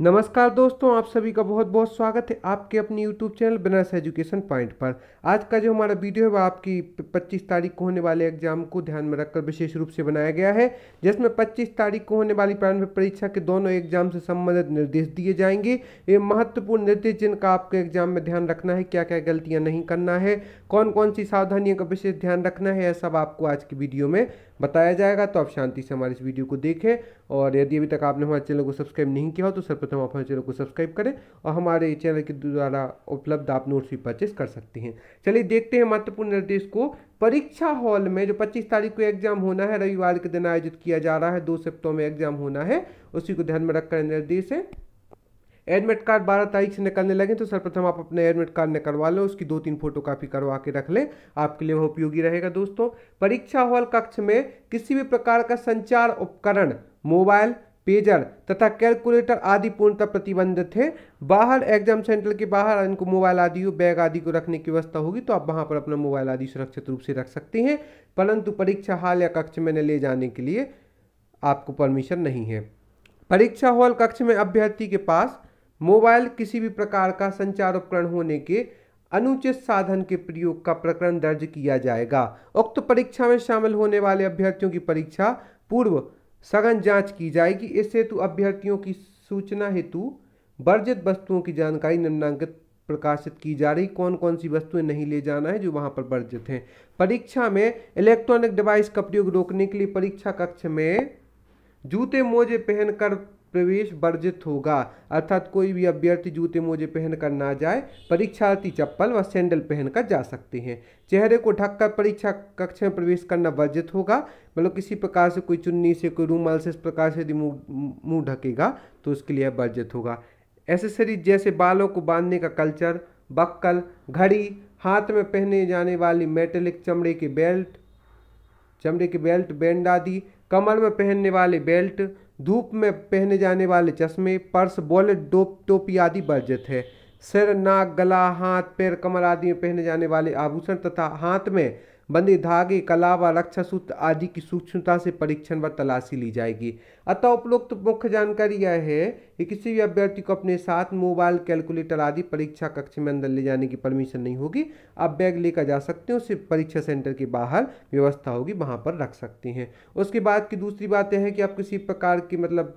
नमस्कार दोस्तों आप सभी का बहुत बहुत स्वागत है आपके अपने YouTube channel Banaras education point पर आज का जो हमारा वीडियो है वह आपकी 25 तारीख को होने वाले एग्जाम को ध्यान में रखकर विशेष रूप से बनाया गया है जिसमें 25 तारीख को होने वाली प्रारंभिक परीक्षा के दोनों एग्जाम से संबंधित निर्देश दिए जाएंगे ये महत्वपूर्ण निर्देश जिनका आपके एग्जाम में ध्यान रखना है क्या क्या गलतियाँ नहीं करना है कौन कौन सी सावधानियों का विशेष ध्यान रखना है यह सब आपको आज की वीडियो में बताया जाएगा तो आप शांति से हमारे इस वीडियो को देखें और यदि अभी तक आपने हमारे चैनल को सब्सक्राइब नहीं किया हो तो सर्वप्रथम आप हमारे चैनल को सब्सक्राइब करें और हमारे चैनल के द्वारा उपलब्ध आप नोट्स भी परचेस कर सकते हैं चलिए देखते हैं महत्वपूर्ण निर्देश को परीक्षा हॉल में जो 25 तारीख को एग्जाम होना है रविवार के दिन आयोजित किया जा रहा है दो सप्ताह में एग्जाम होना है उसी को ध्यान में रखकर निर्देश है एडमिट कार्ड बारह तारीख से निकलने लगे तो सर्वप्रथम आप अपने एडमिट कार्ड निकलवा लें उसकी दो तीन फोटो कापी करवा के रख लें आपके लिए वह उपयोगी रहेगा दोस्तों परीक्षा हॉल कक्ष में किसी भी प्रकार का संचार उपकरण मोबाइल पेजर तथा कैलकुलेटर आदि पूर्णतः प्रतिबंधित है बाहर एग्जाम सेंटर के बाहर इनको मोबाइल आदि बैग आदि को रखने की व्यवस्था होगी तो आप वहाँ पर अपना मोबाइल आदि सुरक्षित रूप से रख सकते हैं परंतु परीक्षा हॉल या कक्ष में न ले जाने के लिए आपको परमिशन नहीं है परीक्षा हॉल कक्ष में अभ्यर्थी के पास मोबाइल किसी भी प्रकार का संचार उपकरण होने के अनुचित साधन के प्रयोग का प्रकरण दर्ज किया जाएगा उक्त परीक्षा में शामिल होने वाले अभ्यर्थियों की परीक्षा पूर्व सघन जांच की जाएगी इस हेतु अभ्यर्थियों की सूचना हेतु वर्जित वस्तुओं की जानकारी निम्नांकित प्रकाशित की जा रही कौन कौन सी वस्तुएं नहीं ले जाना है जो वहां पर वर्जित हैं परीक्षा में इलेक्ट्रॉनिक डिवाइस का प्रयोग रोकने के लिए परीक्षा कक्ष में जूते मोजे पहनकर प्रवेश वर्जित होगा अर्थात कोई भी अभ्यर्थी जूते मोजे पहनकर ना जाए परीक्षार्थी चप्पल व सैंडल पहनकर जा सकते हैं चेहरे को ढककर परीक्षा कक्ष में प्रवेश करना वर्जित होगा मतलब किसी प्रकार से कोई चुन्नी से कोई रूमाल से इस प्रकार से यदि मुँह मुँह ढकेगा तो उसके लिए वर्जित होगा एसेसरीज जैसे बालों को बांधने का कल्चर बक्कल घड़ी हाथ में पहने जाने वाली मेटेलिक चमड़े के बेल्ट चमड़े के बेल्ट बैंड आदि कमर में पहनने वाले बेल्ट धूप में पहने जाने वाले चश्मे पर्स बॉलेट डोप टोपी आदि वर्जित है सिर नाक गला हाथ पैर कमर आदि में पहने जाने वाले आभूषण तथा हाथ में बंदी धागे कला व रक्षा सूत्र आदि की सूक्ष्मता से परीक्षण व तलाशी ली जाएगी अतः उपरोक्त तो मुख्य जानकारी यह है कि किसी भी अभ्यर्थी को अपने साथ मोबाइल कैलकुलेटर आदि परीक्षा कक्ष में अंदर ले जाने की परमिशन नहीं होगी आप बैग लेकर जा सकते हैं उसे परीक्षा सेंटर के बाहर व्यवस्था होगी वहाँ पर रख सकते हैं उसके बाद की दूसरी बात यह है कि आप किसी प्रकार की मतलब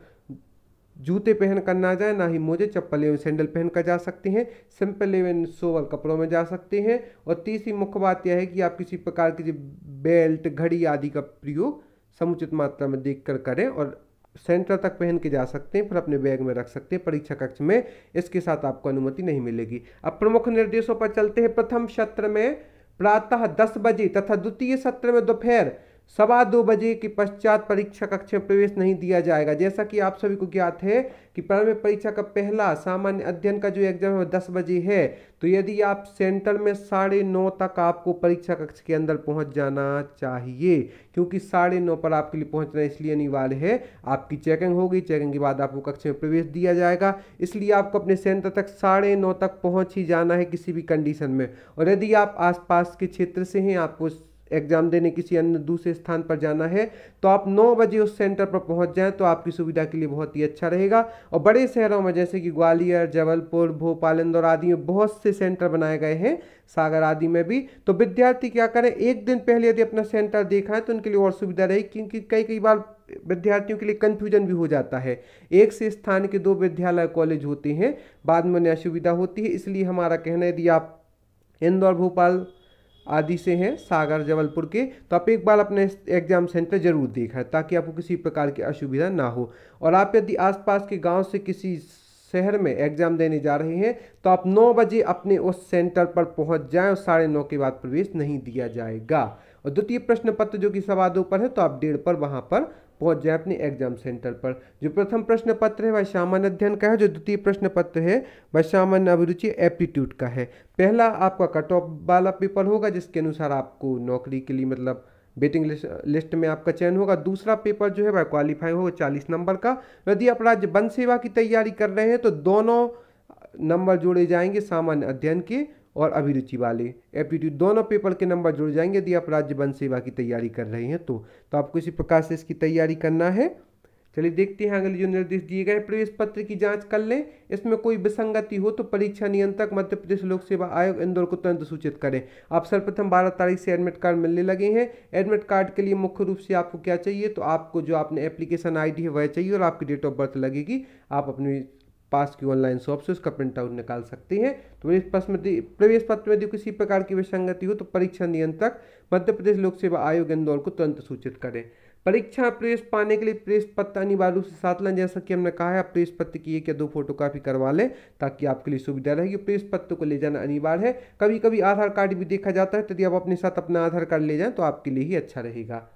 जूते पहन कर ना जाए ना ही मोजे चप्पल एवं सैंडल पहन कर जा सकते हैं सिंपल एवं सोवर कपड़ों में जा सकते हैं और तीसरी मुख्य बात यह है कि आप किसी प्रकार की बेल्ट घड़ी आदि का प्रयोग समुचित मात्रा में देख कर करें और सेंटर तक पहन के जा सकते हैं फिर अपने बैग में रख सकते हैं परीक्षा कक्ष में इसके साथ आपको अनुमति नहीं मिलेगी अब प्रमुख निर्देशों पर चलते हैं प्रथम सत्र में प्रातः दस बजे तथा द्वितीय सत्र में दोपहर सवा दो बजे के पश्चात परीक्षा कक्ष में प्रवेश नहीं दिया जाएगा जैसा कि आप सभी को ज्ञात है कि प्रारंभिक परीक्षा का पहला सामान्य अध्ययन का जो एग्जाम है दस बजे है तो यदि आप सेंटर में साढ़े नौ तक आपको परीक्षा कक्ष के अंदर पहुंच जाना चाहिए क्योंकि साढ़े नौ पर आपके लिए पहुंचना इसलिए अनिवार्य है आपकी चेकिंग होगी चेकिंग के बाद आपको कक्ष में प्रवेश दिया जाएगा इसलिए आपको अपने सेंटर तक साढ़े नौ तक पहुँच ही जाना है किसी भी कंडीशन में और यदि आप आसपास के क्षेत्र से हैं आपको एग्ज़ाम देने किसी अन्य दूसरे स्थान पर जाना है तो आप 9 बजे उस सेंटर पर पहुंच जाएं तो आपकी सुविधा के लिए बहुत ही अच्छा रहेगा और बड़े शहरों में जैसे कि ग्वालियर जबलपुर भोपाल इंदौर आदि में बहुत से सेंटर बनाए गए हैं सागर आदि में भी तो विद्यार्थी क्या करें एक दिन पहले यदि अपना सेंटर देखा है तो उनके लिए और सुविधा रहेगी क्योंकि कई कई बार विद्यार्थियों के लिए कंफ्यूजन भी हो जाता है एक से स्थान के दो विद्यालय कॉलेज होते हैं बाद में उन्हें असुविधा होती है इसलिए हमारा कहना है यदि आप इंदौर भोपाल आदि से हैं सागर जबलपुर के तो आप एक बार अपने एग्जाम सेंटर जरूर देखा ताकि आपको किसी प्रकार की असुविधा ना हो और आप यदि आसपास के गांव से किसी शहर में एग्ज़ाम देने जा रहे हैं तो आप 9 बजे अपने उस सेंटर पर पहुंच जाएं और साढ़े नौ के बाद प्रवेश नहीं दिया जाएगा और द्वितीय प्रश्न पत्र जो कि सवा दो पर है तो आप डेढ़ पर वहाँ पर पहुंच जाए अपने एग्जाम सेंटर पर जो प्रथम प्रश्न पत्र है वह सामान्य अध्ययन का है जो द्वितीय प्रश्न पत्र है वह सामान्य अभिरुचि एप्टीट्यूड का है पहला आपका कट ऑफ वाला पेपर होगा जिसके अनुसार आपको नौकरी के लिए मतलब वेटिंग लिस्ट में आपका चयन होगा दूसरा पेपर जो है वह क्वालिफाई होगा चालीस नंबर का यदि आप राज्य वन सेवा की तैयारी कर रहे हैं तो दोनों नंबर जोड़े जाएंगे सामान्य अध्ययन के और अभिरुचि वाले एप्टीट्यूड दोनों पेपर के नंबर जुड़ जाएंगे यदि आप राज्य वन सेवा की तैयारी कर रहे हैं तो तो आपको इसी प्रकार से इसकी तैयारी करना है चलिए देखते हैं अगले जो निर्देश दिए गए प्रवेश पत्र की जांच कर लें इसमें कोई विसंगति हो तो परीक्षा नियंत्रक मध्य प्रदेश लोक सेवा आयोग इंदौर को तुरंत सूचित करें आप सर्वप्रथम बारह तारीख से एडमिट कार्ड मिलने लगे हैं एडमिट कार्ड के लिए मुख्य रूप से आपको क्या चाहिए तो आपको जो आपने एप्लीकेशन आईडी है वह चाहिए और आपकी डेट ऑफ बर्थ लगेगी आप अपनी पास की ऑनलाइन शॉप से उसका प्रिंट आउट निकाल सकती हैं तो इस प्रश्न प्रवेश पत्र में यदि किसी प्रकार की विसंगति हो तो परीक्षा नियंत्रक मध्य प्रदेश लोक सेवा आयोग इंदौर को तुरंत सूचित करें परीक्षा प्रवेश पाने के लिए प्रवेश पत्र अनिवार्य रूप से साथ लें जैसा कि हमने कहा है आप प्रवेश पत्र की एक या दो फोटो कापी करवा लें ताकि आपके लिए सुविधा रहेगी प्रवेश पत्र को ले जाना अनिवार्य है कभी कभी आधार कार्ड भी देखा जाता है तो यदि आप अपने साथ अपना आधार कार्ड ले जाएं तो आपके लिए ही अच्छा रहेगा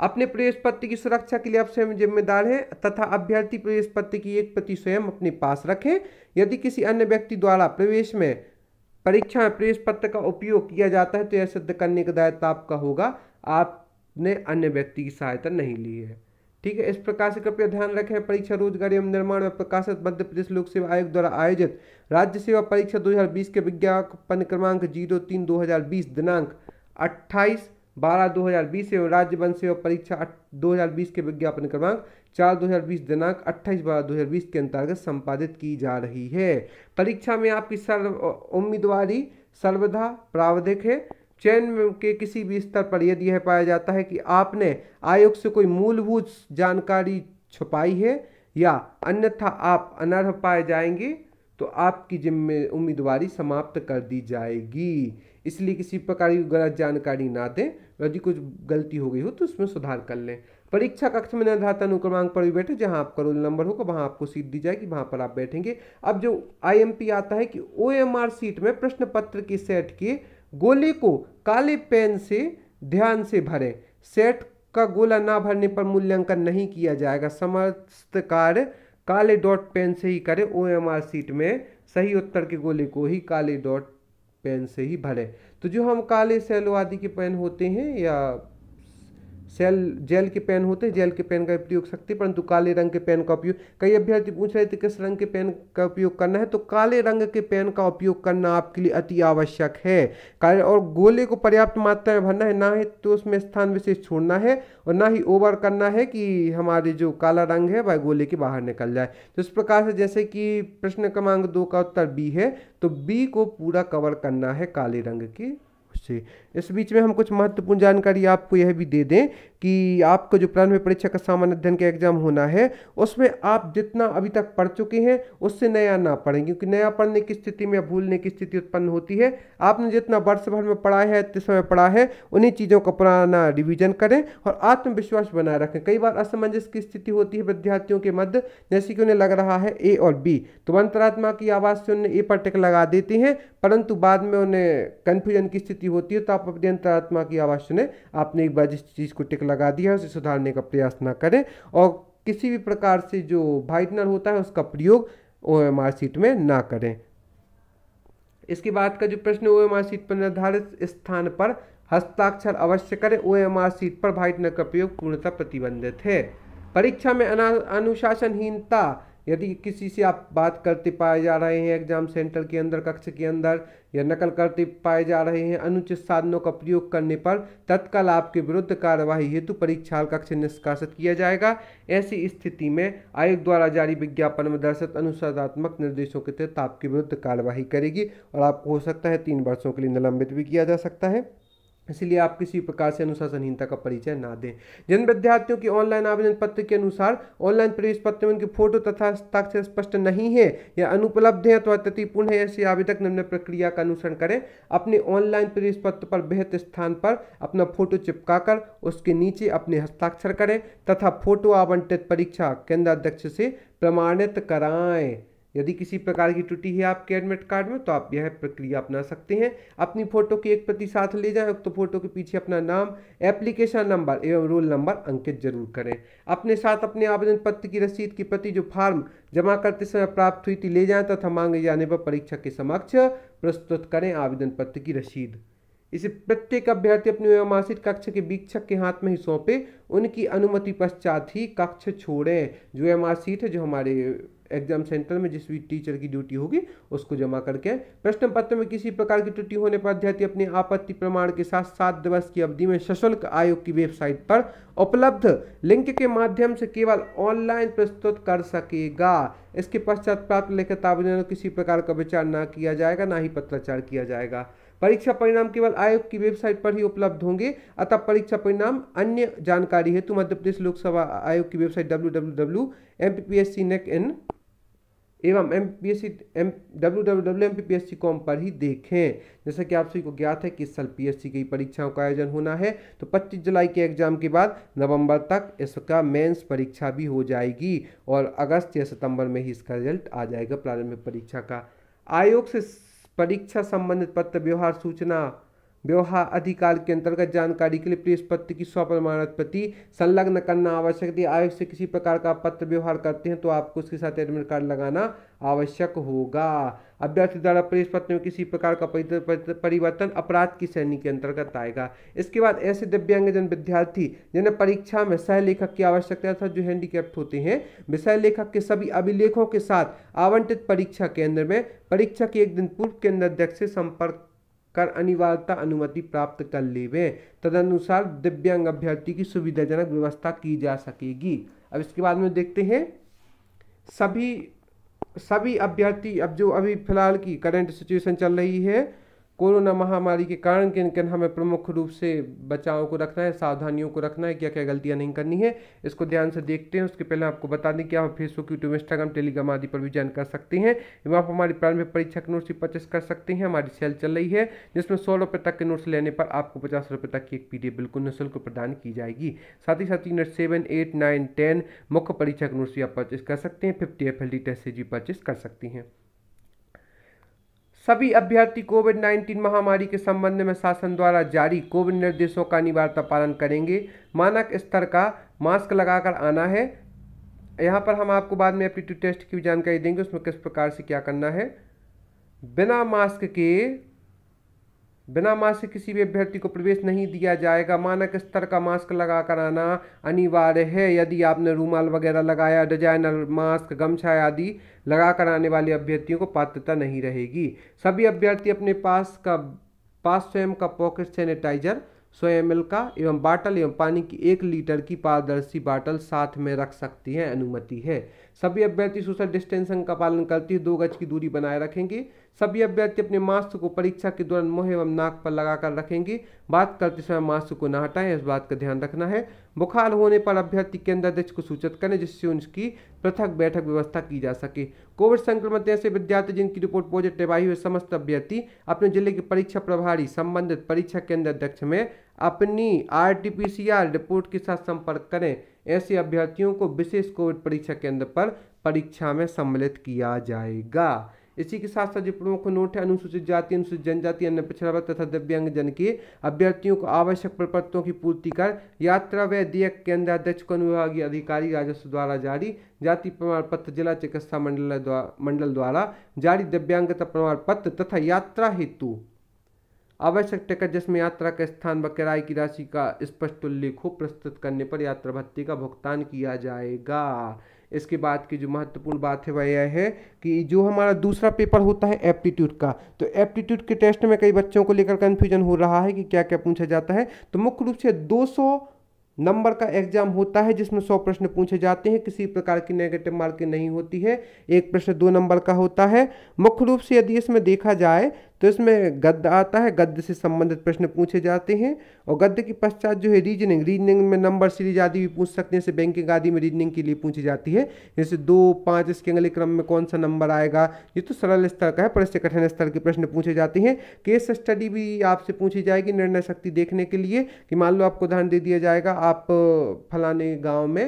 अपने प्रवेश पत्र की सुरक्षा के लिए आप स्वयं जिम्मेदार हैं तथा अभ्यर्थी प्रवेश पत्र की एक प्रति स्वयं अपने पास रखें यदि किसी अन्य व्यक्ति द्वारा प्रवेश में परीक्षा में प्रवेश पत्र का उपयोग किया जाता है तो यह सिद्ध करने का दायित्व आपका होगा आपने अन्य व्यक्ति की सहायता नहीं ली है ठीक है इस प्रकार से कृपया ध्यान रखें परीक्षा रोजगार एवं निर्माण में प्रकाशित मध्य प्रदेश लोक सेवा आयोग द्वारा आयोजित राज्य सेवा परीक्षा 2020 के विज्ञापन क्रमांक जीरो तीन दो दिनांक अट्ठाईस बारह दो हज़ार बीस एवं राज्य वन सेवा परीक्षा दो हज़ार बीस के विज्ञापन क्रमांक चार दो हज़ार बीस दिनांक अट्ठाईस बारह दो हज़ार बीस के अंतर्गत संपादित की जा रही है परीक्षा में आपकी सर्व उम्मीदवारी सर्वधा प्रावधिक है चयन के किसी भी स्तर पर यदि यह पाया जाता है कि आपने आयोग से कोई मूलभूत जानकारी छुपाई है या अन्यथा आप अनर्ह पाए जाएंगे तो आपकी जिम्मे उम्मीदवारी समाप्त कर दी जाएगी इसलिए किसी प्रकार की गलत जानकारी ना दें यदि कुछ गलती हो गई हो तो उसमें सुधार कर लें परीक्षा कक्ष में निर्धारित अनुक्रमांक पर भी बैठे जहां आपका रोल नंबर होगा वहां आपको सीट दी जाएगी वहां पर आप बैठेंगे अब जो आईएमपी आता है कि ओएमआर सीट में प्रश्न पत्र के सेट के गोले को काले पेन से ध्यान से भरें सेट का गोला ना भरने पर मूल्यांकन नहीं किया जाएगा समस्त कार्य काले डॉट पेन से ही करें आर सीट में सही उत्तर के गोले को ही काले डॉट पेन से ही भरें तो जो हम काले सेलो आदि के पेन होते हैं या सेल जेल के पेन होते हैं जेल के पेन का प्रयोग सकते परंतु काले रंग के पेन का उपयोग कई अभ्यर्थी पूछ रहे थे किस रंग के पेन का उपयोग करना है तो काले रंग के पेन का उपयोग करना आपके लिए अति आवश्यक है काले और गोले को पर्याप्त मात्रा में भरना है ना ही तो उसमें स्थान विशेष छोड़ना है और ना ही ओवर करना है कि हमारे जो काला रंग है वह गोले के बाहर निकल जाए तो इस प्रकार से जैसे कि प्रश्न क्रमांक दो का उत्तर बी है तो बी को पूरा कवर करना है काले रंग के से इस बीच में हम कुछ महत्वपूर्ण जानकारी आपको यह भी दे दें कि आपको जो प्रारंभिक परीक्षा का सामान्य अध्ययन का एग्जाम होना है उसमें आप जितना अभी तक पढ़ चुके हैं उससे नया ना पढ़ें क्योंकि नया पढ़ने की स्थिति में भूलने की स्थिति उत्पन्न होती है आपने जितना वर्ष भर में पढ़ा है इतने समय पढ़ा है उन्हीं चीज़ों का पुराना रिविजन करें और आत्मविश्वास बनाए रखें कई बार असमंजस की स्थिति होती है विद्यार्थियों के मध्य जैसे कि उन्हें लग रहा है ए और बी तो अंतरात्मा की आवाज़ से उन्हें ए पर टिक लगा देते हैं परंतु बाद में उन्हें कन्फ्यूजन की स्थिति होती है तो आप आप अपने अंतरात्मा की आवाज़ सुने आपने एक बार जिस चीज़ को टिक लगा दिया है उसे सुधारने का प्रयास ना करें और किसी भी प्रकार से जो वाइटनर होता है उसका प्रयोग ओ एम आर सीट में ना करें इसके बाद का जो प्रश्न ओ एम आर सीट पर निर्धारित स्थान पर हस्ताक्षर अवश्य करें ओ एम आर सीट पर वाइटनर का प्रयोग पूर्णतः प्रतिबंधित है परीक्षा में अनुशासनहीनता यदि किसी से आप बात करते पाए जा रहे हैं एग्जाम सेंटर के अंदर कक्ष के अंदर या नकल करते पाए जा रहे हैं अनुचित साधनों का प्रयोग करने पर तत्काल आपके विरुद्ध कार्यवाही हेतु परीक्षा कक्ष निष्कासित किया जाएगा ऐसी स्थिति में आयोग द्वारा जारी विज्ञापन में दर्शित अनुसाधात्मक निर्देशों के तहत आपके विरुद्ध कार्यवाही करेगी और आपको हो सकता है तीन वर्षों के लिए निलंबित भी किया जा सकता है इसलिए आप किसी प्रकार से अनुशासनहीनता का परिचय ना दें जिन विद्यार्थियों की ऑनलाइन आवेदन पत्र के अनुसार ऑनलाइन प्रवेश पत्र में उनकी फोटो तथा हस्ताक्षर स्पष्ट नहीं है या अनुपलब्ध है अथवा तृतिपूर्ण है ऐसे आवेदक निम्न प्रक्रिया का अनुसरण करें अपने ऑनलाइन प्रवेश पत्र पर बेहतर स्थान पर अपना फोटो चिपकाकर उसके नीचे अपने हस्ताक्षर करें तथा फोटो आवंटित परीक्षा केंद्राध्यक्ष से प्रमाणित कराएं यदि किसी प्रकार की त्रुटि है आपके एडमिट कार्ड में तो आप यह प्रक्रिया अपना सकते हैं अपनी फोटो की एक प्रति साथ ले जाएं तो फोटो के पीछे अपना नाम एप्लीकेशन नंबर एवं रोल नंबर अंकित जरूर करें अपने साथ अपने आवेदन पत्र की रसीद की प्रति जो फॉर्म जमा करते समय प्राप्त हुई थी ले जाएं तथा मांगे जाने पर परीक्षा के समक्ष प्रस्तुत करें आवेदन पत्र की रसीद इसे प्रत्येक अभ्यर्थी अपने व्यामासिक कक्ष के वीक्षक के हाथ में ही सौंपे उनकी अनुमति पश्चात ही कक्ष छोड़ें जो सीट है जो हमारे एग्जाम सेंटर में जिस भी टीचर की ड्यूटी होगी उसको जमा करके प्रश्न पत्र में किसी प्रकार की त्रुटि होने पर अभ्यर्थी अपने आपत्ति प्रमाण के साथ सात दिवस की अवधि में सशुल्क आयोग की वेबसाइट पर उपलब्ध लिंक के माध्यम से केवल ऑनलाइन प्रस्तुत कर सकेगा इसके पश्चात प्राप्त लेखित आवेदन किसी प्रकार का विचार ना किया जाएगा ना ही पत्राचार किया जाएगा परीक्षा परिणाम केवल आयोग की वेबसाइट पर ही उपलब्ध होंगे अतः परीक्षा परिणाम अन्य जानकारी हेतु मध्य प्रदेश लोक सेवा आयोग की website W W W M P P S C नेक एन एवं M P S C M W W W M P P S C com पर ही देखें जैसा कि आप सभी को ज्ञात है कि इस साल पी एस सी की परीक्षाओं का आयोजन होना है तो 25 जुलाई के एग्जाम के बाद नवंबर तक इसका मेंस परीक्षा भी हो जाएगी और अगस्त या सितंबर में ही इसका रिजल्ट आ जाएगा प्रारंभिक परीक्षा का आयोग से परीक्षा संबंधित पत्र व्यवहार सूचना व्यवहार अधिकार के अंतर्गत जानकारी के लिए प्रेस पत्र की स्व प्रमाणित प्रति संलग्न करना आवश्यक थी आयोग से किसी प्रकार का पत्र व्यवहार करते हैं तो आपको उसके साथ एडमिट कार्ड लगाना आवश्यक होगा अभ्यर्थी द्वारा प्रेस पत्र में किसी प्रकार का परिवर्तन अपराध की श्रेणी के अंतर्गत आएगा इसके बाद ऐसे दिव्यांगजन विद्यार्थी जिन्हें परीक्षा में सह लेखक की आवश्यकता था जो हैंडीकैप्ट होते हैं विषय लेखक के सभी अभिलेखों के साथ आवंटित परीक्षा केंद्र में परीक्षा के एक दिन पूर्व केंद्र अध्यक्ष से संपर्क कर अनिवार्यता अनुमति प्राप्त कर लेवे तदनुसार दिव्यांग अभ्यर्थी की सुविधाजनक व्यवस्था की जा सकेगी अब इसके बाद में देखते हैं सभी सभी अभ्यर्थी अब जो अभी फिलहाल की करंट सिचुएशन चल रही है कोरोना महामारी के कारण किन किन हमें प्रमुख रूप से बचाव को रखना है सावधानियों को रखना है क्या क्या गलतियाँ नहीं करनी है इसको ध्यान से देखते हैं उसके पहले आपको बता दें कि आप फेसबुक यूट्यूब इंस्टाग्राम टेलीग्राम आदि पर भी ज्वाइन कर सकते हैं एवं आप हमारी प्रारंभिक परीक्षा की नोट्स भी परचेस कर सकते हैं हमारी सेल चल रही है जिसमें सौ रुपये तक के नोट्स लेने पर आपको पचास रुपये तक की एक पी बिल्कुल निःशुल्क प्रदान की जाएगी साथ ही साथ unit seven eight nine ten मुख्य परीक्षा के नोट्स भी आप परचेस कर सकते हैं fifty F L D test से जी परचेस कर सकती हैं सभी अभ्यर्थी कोविड 19 महामारी के संबंध में शासन द्वारा जारी कोविड निर्देशों का अनिवार्यता पालन करेंगे मानक स्तर का मास्क लगाकर आना है यहाँ पर हम आपको बाद में एप्टीट्यूड टेस्ट की भी जानकारी देंगे उसमें किस प्रकार से क्या करना है बिना मास्क के बिना मास्क किसी भी अभ्यर्थी को प्रवेश नहीं दिया जाएगा मानक स्तर का मास्क लगा कर आना अनिवार्य है यदि आपने रूमाल वगैरह लगाया डिजाइनर मास्क गमछा आदि लगा कर आने वाले अभ्यर्थियों को पात्रता नहीं रहेगी सभी अभ्यर्थी अपने पास का पास स्वयं का पॉकेट सैनिटाइजर स्वयं एम का एवं बाटल एवं पानी की एक लीटर की पारदर्शी बाटल साथ में रख सकती हैं अनुमति है सभी अभ्यर्थी सोशल डिस्टेंसिंग का पालन करती दो गज की दूरी बनाए रखेंगे सभी अभ्यर्थी अपने मास्क को परीक्षा के दौरान मुंह एवं नाक पर लगाकर रखेंगे बात करते समय मास्क को न हटाएं इस बात का ध्यान रखना है बुखार होने पर अभ्यर्थी केंद्र अध्यक्ष को सूचित करें जिससे उनकी पृथक बैठक व्यवस्था की जा सके कोविड संक्रमित ऐसे विद्यार्थी जिनकी रिपोर्ट पॉजिटिव आई हुई समस्त अभ्यर्थी अपने जिले के परीक्षा प्रभारी संबंधित परीक्षा केंद्र अध्यक्ष में अपनी आर रिपोर्ट के साथ संपर्क करें ऐसे अभ्यर्थियों को विशेष कोविड परीक्षा केंद्र पर परीक्षा में सम्मिलित किया जाएगा इसी के साथ साथ जो प्रमुख नोट है अनुसूचित जाति अनुसूचित जनजाति अन्य पिछड़ा वर्ग तथा दिव्यांग जन के अभ्यर्थियों को आवश्यक प्रपत्रों की पूर्ति कर यात्रा व्यय देयक केंद्र अध्यक्ष को अनुभागीय अधिकारी राजस्व द्वारा जारी जाति प्रमाण पत्र जिला चिकित्सा मंडल मंडल द्वारा जारी दिव्यांगता प्रमाण पत्र तथा यात्रा हेतु आवश्यक टिकट जिसमें यात्रा का स्थान व किराए की राशि का स्पष्ट उल्लेख हो प्रस्तुत करने पर यात्रा भत्ते का भुगतान किया जाएगा इसके बाद की जो महत्वपूर्ण बात है वह यह है कि जो हमारा दूसरा पेपर होता है एप्टीट्यूड का तो एप्टीट्यूड के टेस्ट में कई बच्चों को लेकर कन्फ्यूजन हो रहा है कि क्या क्या पूछा जाता है तो मुख्य रूप से दो नंबर का एग्जाम होता है जिसमें सौ प्रश्न पूछे जाते हैं किसी प्रकार की नेगेटिव मार्किंग नहीं होती है एक प्रश्न दो नंबर का होता है मुख्य रूप से यदि इसमें देखा जाए तो इसमें गद्य आता है गद्य से संबंधित प्रश्न पूछे जाते हैं और गद्य के पश्चात जो है रीजनिंग रीजनिंग में नंबर सीरीज आदि भी पूछ सकते हैं जैसे बैंकिंग आदि में रीजनिंग के लिए पूछी जाती है जैसे दो पाँच इसके अगले क्रम में कौन सा नंबर आएगा ये तो सरल स्तर का है पर इससे कठिन स्तर के प्रश्न पूछे जाते हैं केस स्टडी भी आपसे पूछी जाएगी निर्णय शक्ति देखने के लिए कि मान लो आपको ध्यान दे दिया जाएगा आप फलाने गाँव में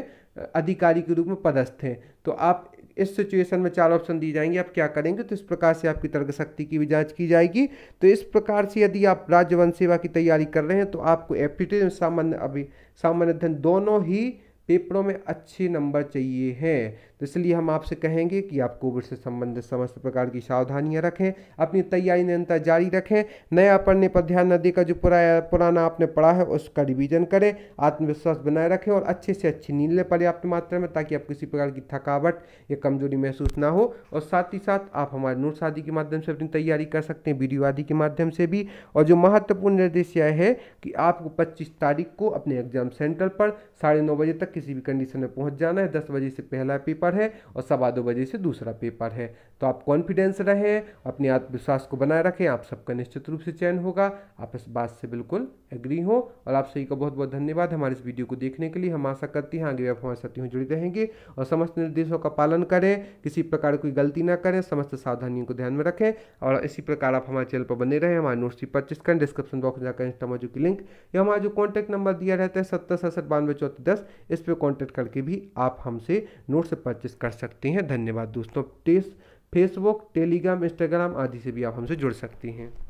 अधिकारी के रूप में पदस्थ हैं तो आप इस सिचुएशन में चार ऑप्शन दी जाएंगे आप क्या करेंगे तो इस प्रकार से आपकी तर्क शक्ति की भी जांच की जाएगी तो इस प्रकार से यदि आप राज्य वन सेवा की तैयारी कर रहे हैं तो आपको एप्टीट्यूड और सामान्य अभी सामान्य अध्ययन दोनों ही पेपरों में अच्छे नंबर चाहिए हैं तो इसलिए हम आपसे कहेंगे कि आप कोविड से संबंधित समस्त प्रकार की सावधानियाँ रखें अपनी तैयारी निरंतर जारी रखें नया पढ़ने पर ध्यान न देकर जो पुराया पुराना आपने पढ़ा है उसका रिवीजन करें आत्मविश्वास बनाए रखें और अच्छे से अच्छी नींद लें पर्याप्त मात्रा में ताकि आप किसी प्रकार की थकावट या कमजोरी महसूस ना हो और साथ ही साथ आप हमारे नोट्स आदि के माध्यम से अपनी तैयारी कर सकते हैं वीडियो आदि के माध्यम से भी और जो महत्वपूर्ण निर्देश यह है कि आपको पच्चीस तारीख को अपने एग्जाम सेंटर पर साढ़े बजे तक किसी भी कंडीशन में पहुँच जाना है दस बजे से पहला पेपर पेपर है और सवा दो बजे से दूसरा पेपर है तो आप कॉन्फिडेंस रहें अपने आत्मविश्वास को बनाए रखें आप सबका निश्चित रूप से चयन होगा आप इस बात से बिल्कुल एग्री हो और आप सभी का बहुत बहुत धन्यवाद हमारे इस वीडियो को देखने के लिए हम आशा करते हैं आगे भी आप हमारे साथियों जुड़े रहेंगे और समस्त निर्देशों का पालन करें किसी प्रकार कोई गलती ना करें समस्त सावधानियों को ध्यान में रखें और इसी प्रकार आप हमारे चैनल पर बने रहें हमारे नोट्स की परचेस करें डिस्क्रिप्शन बॉक्स में जाकर जो की लिंक या हमारा जो कॉन्टैक्ट नंबर दिया रहता है सत्तर सड़सठ बानवे चौथी दस इस पर कॉन्टैक्ट करके भी आप हमसे नोट्स परचेस कर सकते हैं धन्यवाद दोस्तों टेस्ट फेसबुक टेलीग्राम इंस्टाग्राम आदि से भी आप हमसे जुड़ सकती हैं